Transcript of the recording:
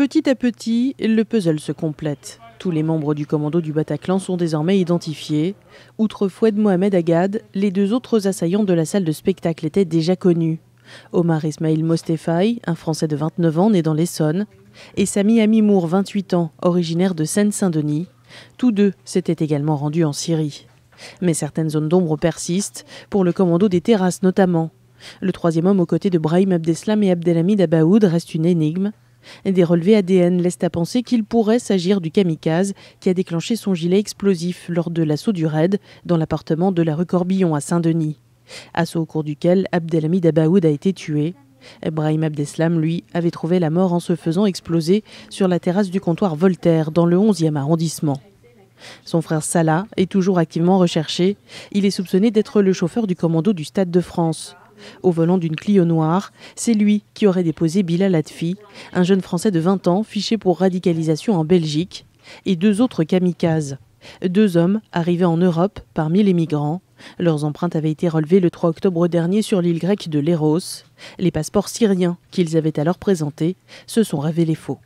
Petit à petit, le puzzle se complète. Tous les membres du commando du Bataclan sont désormais identifiés. Outre Foued Mohamed Agad, les deux autres assaillants de la salle de spectacle étaient déjà connus. Omar Ismail Mostefaï, un Français de 29 ans né dans l'Essonne, et Sami Amimour, 28 ans, originaire de Seine-Saint-Denis. Tous deux s'étaient également rendus en Syrie. Mais certaines zones d'ombre persistent, pour le commando des terrasses notamment. Le troisième homme aux côtés de Brahim Abdeslam et Abdelhamid Abaoud reste une énigme, des relevés ADN laissent à penser qu'il pourrait s'agir du kamikaze qui a déclenché son gilet explosif lors de l'assaut du raid dans l'appartement de la rue Corbillon à Saint-Denis. Assaut au cours duquel Abdelhamid Abaoud a été tué. Ibrahim Abdeslam, lui, avait trouvé la mort en se faisant exploser sur la terrasse du comptoir Voltaire dans le 11e arrondissement. Son frère Salah est toujours activement recherché. Il est soupçonné d'être le chauffeur du commando du Stade de France au volant d'une Clio noire. C'est lui qui aurait déposé Bilal Latfi, un jeune Français de 20 ans fiché pour radicalisation en Belgique, et deux autres kamikazes. Deux hommes arrivés en Europe parmi les migrants. Leurs empreintes avaient été relevées le 3 octobre dernier sur l'île grecque de Léros. Les passeports syriens qu'ils avaient alors présentés se sont révélés faux.